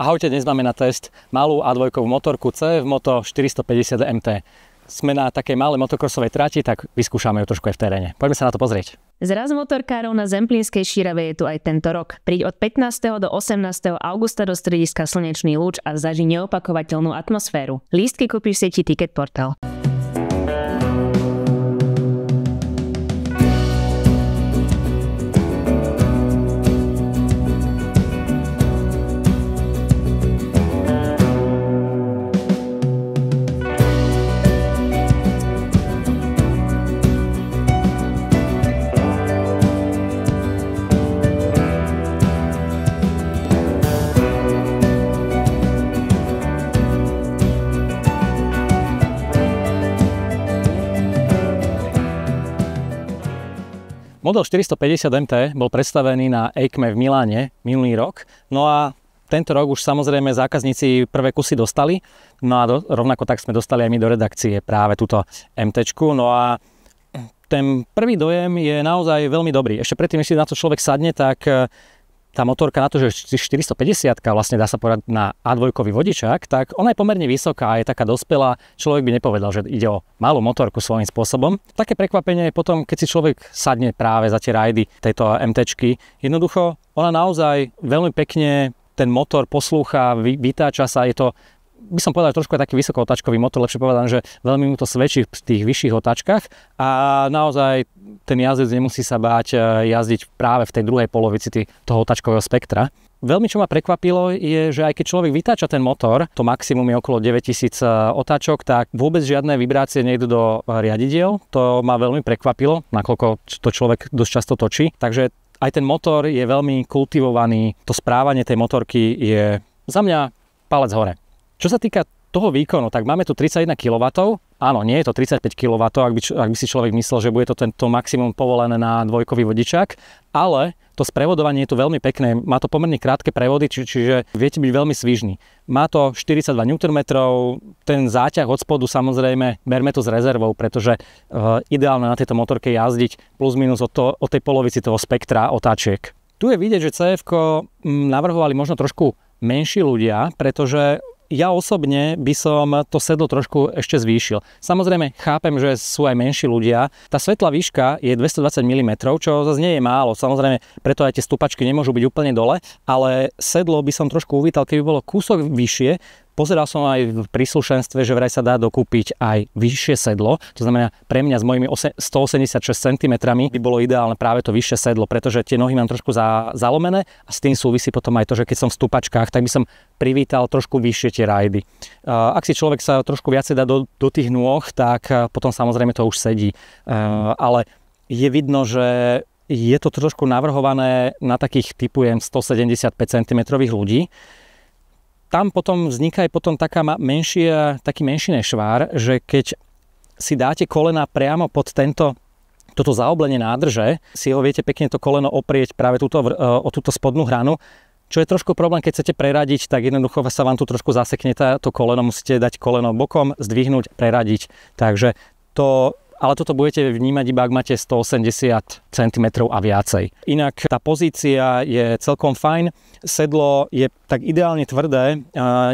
Ahojte, dnes máme na test malú a dvojkovú motorku CF Moto 450 MT. Sme na takej malej motokrosovej trati, tak vyskúšame ju trošku aj v teréne. Poďme sa na to pozrieť. Zraz motorkárov na Zemplínskej šírave je tu aj tento rok. Príď od 15. do 18. augusta do strediska Slnečný lúč a zaži neopakovateľnú atmosféru. Lístky kúpiš v sieti Ticket Portal. Model 450 MT bol predstavený na EICME v Miláne minulý rok, no a tento rok už samozrejme zákazníci prvé kusy dostali, no a do, rovnako tak sme dostali aj my do redakcie práve túto MT. No a ten prvý dojem je naozaj veľmi dobrý. Ešte predtým, než si na to človek sadne, tak tá motorka na to, že 450 vlastne dá sa povedať na A2 vodičák, tak ona je pomerne vysoká a je taká dospelá. Človek by nepovedal, že ide o malú motorku svojím spôsobom. Také prekvapenie je potom, keď si človek sadne práve za tie rajdy tejto MTčky. Jednoducho, ona naozaj veľmi pekne ten motor poslúcha, vytáča sa, je to by som povedal, že trošku taký vysokootáčkový motor, lepšie povedané, že veľmi mu to svedčí v tých vyšších otáčkach a naozaj ten jazdec nemusí sa báť e, jazdiť práve v tej druhej polovici toho otáčkového spektra. Veľmi čo ma prekvapilo je, že aj keď človek vytáča ten motor, to maximum je okolo 9000 e, otáčok, tak vôbec žiadne vibrácie nejdu do riadidiel. To ma veľmi prekvapilo, nakoľko to človek dosť často točí. Takže aj ten motor je veľmi kultivovaný, to správanie tej motorky je za mňa palec hore. Čo sa týka toho výkonu, tak máme tu 31 kW. Áno, nie je to 35 kW, ak by, ak by si človek myslel, že bude to tento maximum povolené na dvojkový vodičák, ale to sprevodovanie je tu veľmi pekné. Má to pomerne krátke prevody, či, čiže viete byť veľmi svižný. Má to 42 Nm, ten záťah od spodu samozrejme berme to s rezervou, pretože e, ideálne na tejto motorke jazdiť plus minus od, to, od tej polovici toho spektra otáčiek. Tu je vidieť, že CF mm, navrhovali možno trošku menší ľudia, pretože ja osobne by som to sedlo trošku ešte zvýšil. Samozrejme, chápem, že sú aj menší ľudia. Tá svetlá výška je 220 mm, čo zase nie je málo. Samozrejme, preto aj tie stupačky nemôžu byť úplne dole, ale sedlo by som trošku uvítal, keby bolo kúsok vyššie, Pozeral som aj v príslušenstve, že vraj sa dá dokúpiť aj vyššie sedlo, to znamená pre mňa s mojimi 186 cm by bolo ideálne práve to vyššie sedlo, pretože tie nohy mám trošku za, zalomené a s tým súvisí potom aj to, že keď som v stupačkách, tak by som privítal trošku vyššie tie rajdy. Ak si človek sa trošku viacej dá do, do tých nôh, tak potom samozrejme to už sedí. Ale je vidno, že je to trošku navrhované na takých typujem 175 cm ľudí, tam potom vzniká aj potom taká menšia, taký menší nešvár, že keď si dáte kolena priamo pod tento toto zaoblenie nádrže, si ho viete pekne to koleno oprieť práve túto, e, o túto spodnú hranu, čo je trošku problém, keď chcete preradiť, tak jednoducho sa vám tu trošku zasekne to koleno, musíte dať koleno bokom, zdvihnúť, preradiť. Takže to ale toto budete vnímať iba ak máte 180 cm a viacej. Inak tá pozícia je celkom fajn, sedlo je tak ideálne tvrdé,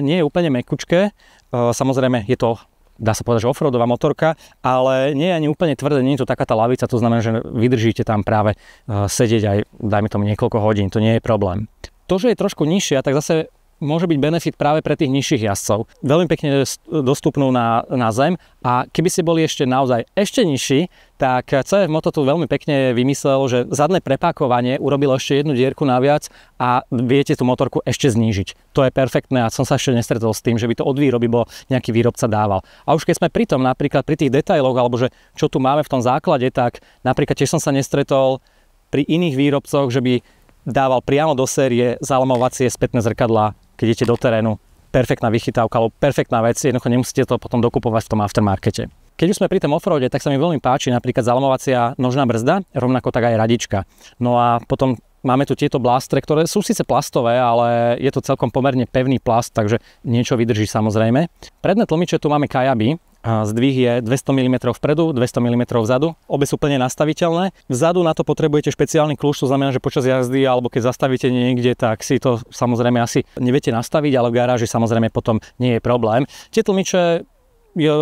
nie je úplne mekučké, e, samozrejme je to dá sa povedať, že offroadová motorka, ale nie je ani úplne tvrdé, nie je to taká tá lavica, to znamená, že vydržíte tam práve e, sedieť aj, dajme tomu, niekoľko hodín, to nie je problém. To, že je trošku nižšia, tak zase môže byť benefit práve pre tých nižších jazdcov. Veľmi pekne dostupnú na, na zem a keby ste boli ešte naozaj ešte nižší, tak CF Moto tu veľmi pekne vymyslel, že zadné prepakovanie urobilo ešte jednu dierku naviac a viete tú motorku ešte znížiť. To je perfektné a som sa ešte nestretol s tým, že by to od výroby bol nejaký výrobca dával. A už keď sme pri tom napríklad pri tých detailoch alebo že čo tu máme v tom základe, tak napríklad tiež som sa nestretol pri iných výrobcoch, že by dával priamo do série zalamovacie spätné zrkadlá keď idete do terénu, perfektná vychytávka alebo perfektná vec, jednoducho nemusíte to potom dokupovať v tom aftermarkete. Keď už sme pri tom offrode, tak sa mi veľmi páči napríklad zalamovacia nožná brzda, rovnako tak aj radička. No a potom máme tu tieto blastre, ktoré sú síce plastové, ale je to celkom pomerne pevný plast, takže niečo vydrží samozrejme. Predné tlmiče tu máme kajaby, Zdvih je 200 mm vpredu, 200 mm vzadu. Obe sú plne nastaviteľné. Vzadu na to potrebujete špeciálny kľúč, to znamená, že počas jazdy alebo keď zastavíte niekde, tak si to samozrejme asi neviete nastaviť, ale v garáži samozrejme potom nie je problém. Tie tlmiče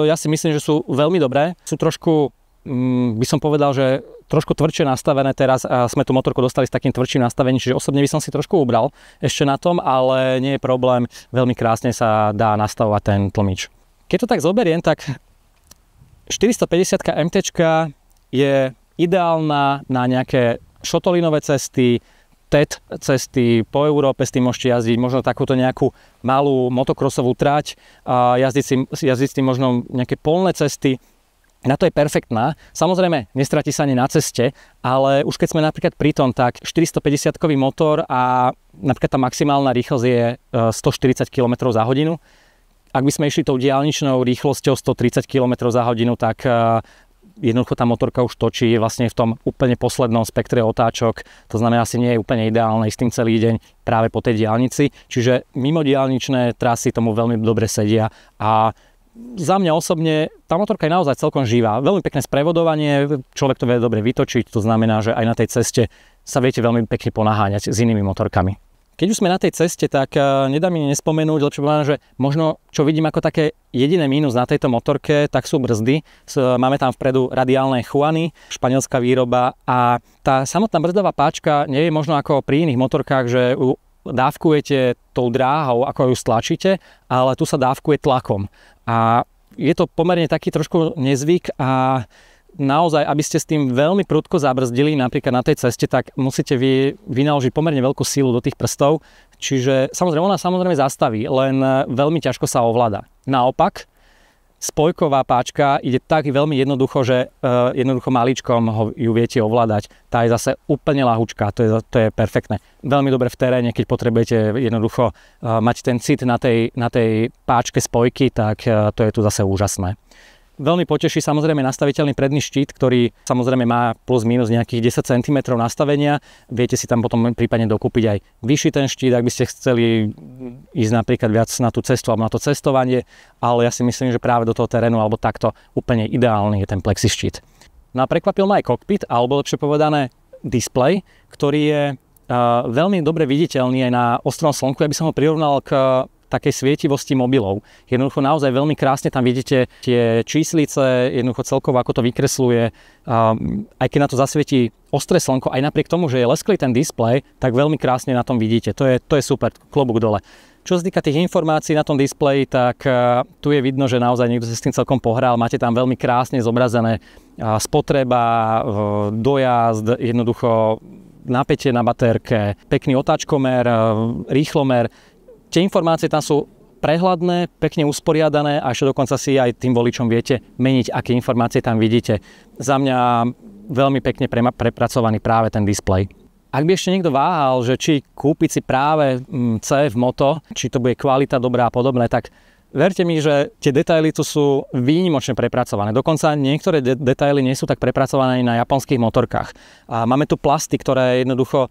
ja si myslím, že sú veľmi dobré. Sú trošku, mm, by som povedal, že trošku tvrdšie nastavené teraz a sme tú motorku dostali s takým tvrdším nastavením, čiže osobne by som si trošku ubral ešte na tom, ale nie je problém, veľmi krásne sa dá nastavovať ten tlmič. Keď to tak zoberiem, tak 450 MT je ideálna na nejaké šotolinové cesty, TED cesty po Európe, s tým môžete jazdiť možno takúto nejakú malú motokrosovú trať, a jazdiť, si, jazdiť si možno nejaké polné cesty. Na to je perfektná. Samozrejme, nestratí sa ani na ceste, ale už keď sme napríklad pri tom, tak 450-kový motor a napríklad tá maximálna rýchlosť je 140 e, km za hodinu, ak by sme išli tou diálničnou rýchlosťou 130 km za hodinu, tak e, jednoducho tá motorka už točí, vlastne v tom úplne poslednom spektre otáčok, to znamená asi nie je úplne ideálne ísť tým celý deň práve po tej diálnici, čiže mimo diálničné trasy tomu veľmi dobre sedia a za mňa osobne tá motorka je naozaj celkom živá. Veľmi pekné sprevodovanie, človek to vie dobre vytočiť, to znamená, že aj na tej ceste sa viete veľmi pekne ponaháňať s inými motorkami. Keď už sme na tej ceste, tak eh, nedá mi nespomenúť, lepšie povedané, že možno čo vidím ako také jediné mínus na tejto motorke, tak sú brzdy. Eh, máme tam vpredu radiálne chuany, španielská výroba a tá samotná brzdová páčka nie je možno ako pri iných motorkách, že ju dávkujete tou dráhou, ako ju stlačíte, ale tu sa dávkuje tlakom. A je to pomerne taký trošku nezvyk a naozaj, aby ste s tým veľmi prudko zabrzdili napríklad na tej ceste, tak musíte vy vynaložiť pomerne veľkú sílu do tých prstov. Čiže samozrejme, ona samozrejme zastaví, len eh, veľmi ťažko sa ovláda. Naopak, spojková páčka ide tak veľmi jednoducho, že uh, jednoducho maličkom ho, ju viete ovládať. Tá je zase úplne lahúčka, to je, to je perfektné. Veľmi dobre v teréne, keď potrebujete jednoducho uh, mať ten cit na tej, na tej páčke spojky, tak uh, to je tu zase úžasné. Veľmi poteší samozrejme nastaviteľný predný štít, ktorý samozrejme má plus minus nejakých 10 cm nastavenia. Viete si tam potom prípadne dokúpiť aj vyšší ten štít, ak by ste chceli ísť napríklad viac na tú cestu alebo na to cestovanie, ale ja si myslím, že práve do toho terénu alebo takto úplne ideálny je ten plexi štít. No a prekvapil ma aj kokpit, alebo lepšie povedané display, ktorý je eh, veľmi dobre viditeľný aj na ostrom slnku. Ja by som ho prirovnal k takej svietivosti mobilov. Jednoducho naozaj veľmi krásne tam vidíte tie číslice, jednoducho celkovo ako to vykresluje. Aj keď na to zasvietí ostré slnko, aj napriek tomu, že je lesklý ten displej, tak veľmi krásne na tom vidíte. To je, to je super, klobúk dole. Čo sa týka tých informácií na tom displeji, tak tu je vidno, že naozaj niekto sa s tým celkom pohral. Máte tam veľmi krásne zobrazené spotreba, dojazd, jednoducho napätie na baterke, pekný otáčkomer, rýchlomer. Tie informácie tam sú prehľadné, pekne usporiadané a ešte dokonca si aj tým voličom viete meniť, aké informácie tam vidíte. Za mňa veľmi pekne prepracovaný práve ten displej. Ak by ešte niekto váhal, že či kúpiť si práve mm, CF v Moto, či to bude kvalita dobrá a podobné, tak Verte mi, že tie detaily tu sú výnimočne prepracované. Dokonca niektoré de- detaily nie sú tak prepracované ani na japonských motorkách. A máme tu plasty, ktoré jednoducho uh,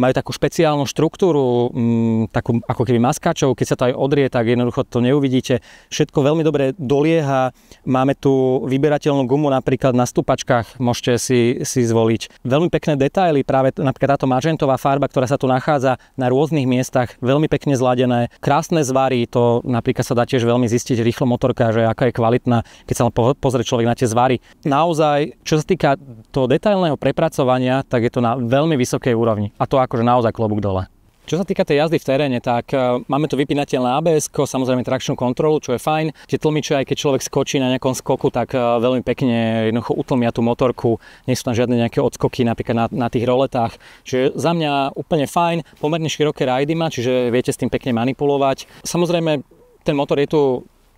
majú takú špeciálnu štruktúru, um, takú ako keby maskáčov, keď sa to aj odrie, tak jednoducho to neuvidíte. Všetko veľmi dobre dolieha. Máme tu vyberateľnú gumu napríklad na stupačkách, môžete si, si zvoliť. Veľmi pekné detaily, práve napríklad táto magentová farba, ktorá sa tu nachádza na rôznych miestach, veľmi pekne zladené. Krásne zvary, to napríklad sa dáte tiež veľmi zistiť rýchlo motorka, že aká je kvalitná, keď sa pozrie človek na tie zvary. Naozaj, čo sa týka toho detailného prepracovania, tak je to na veľmi vysokej úrovni. A to akože naozaj klobúk dole. Čo sa týka tej jazdy v teréne, tak e, máme tu vypínateľné ABS, samozrejme trakčnú kontrolu, čo je fajn. Tie tlmiče, aj keď človek skočí na nejakom skoku, tak e, veľmi pekne jednoducho utlmia tú motorku. Nie sú tam žiadne nejaké odskoky napríklad na, na tých roletách. Čiže za mňa úplne fajn, pomerne široké rajdy má, čiže viete s tým pekne manipulovať. Samozrejme ten motor je tu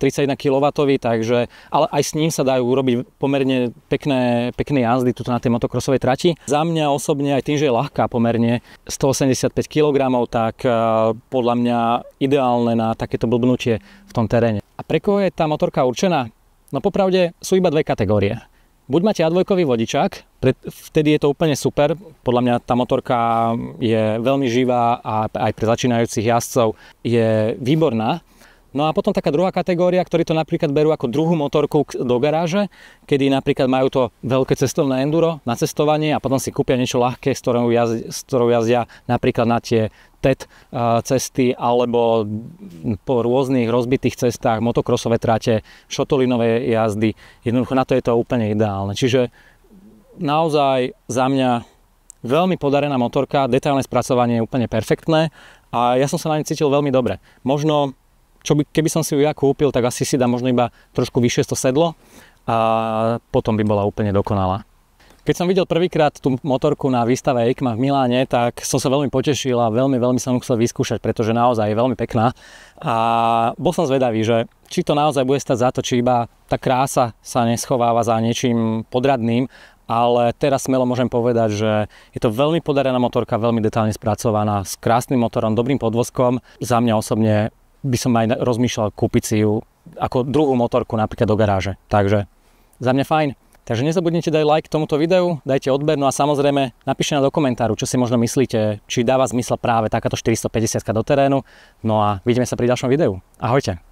31 kW, takže, ale aj s ním sa dajú urobiť pomerne pekné, pekné jazdy tu na tej motokrosovej trati. Za mňa osobne aj tým, že je ľahká pomerne 185 kg, tak e, podľa mňa ideálne na takéto blbnutie v tom teréne. A pre koho je tá motorka určená? No popravde sú iba dve kategórie. Buď máte advojkový vodičák, vtedy je to úplne super. Podľa mňa tá motorka je veľmi živá a aj pre začínajúcich jazdcov je výborná. No a potom taká druhá kategória, ktorí to napríklad berú ako druhú motorku do garáže, kedy napríklad majú to veľké cestovné enduro na cestovanie a potom si kúpia niečo ľahké, s ktorou, jazdia, s ktorou jazdia napríklad na tie TED eh, cesty alebo po rôznych rozbitých cestách, motokrosové trate, šotolinové jazdy. Jednoducho na to je to úplne ideálne. Čiže naozaj za mňa veľmi podarená motorka, detailné spracovanie je úplne perfektné a ja som sa na nej cítil veľmi dobre. Možno čo by, keby som si ju ja kúpil, tak asi si dá možno iba trošku vyššie to sedlo a potom by bola úplne dokonalá. Keď som videl prvýkrát tú motorku na výstave EICMA v Miláne, tak som sa veľmi potešil a veľmi, veľmi som chcel vyskúšať, pretože naozaj je veľmi pekná. A bol som zvedavý, že či to naozaj bude stať za to, či iba tá krása sa neschováva za niečím podradným, ale teraz smelo môžem povedať, že je to veľmi podarená motorka, veľmi detálne spracovaná, s krásnym motorom, dobrým podvozkom. Za mňa osobne by som aj rozmýšľal kúpiť si ju ako druhú motorku napríklad do garáže. Takže za mňa fajn. Takže nezabudnite dať like tomuto videu, dajte odber, no a samozrejme napíšte na do komentáru, čo si možno myslíte, či dáva zmysel práve takáto 450 do terénu. No a vidíme sa pri ďalšom videu. Ahojte.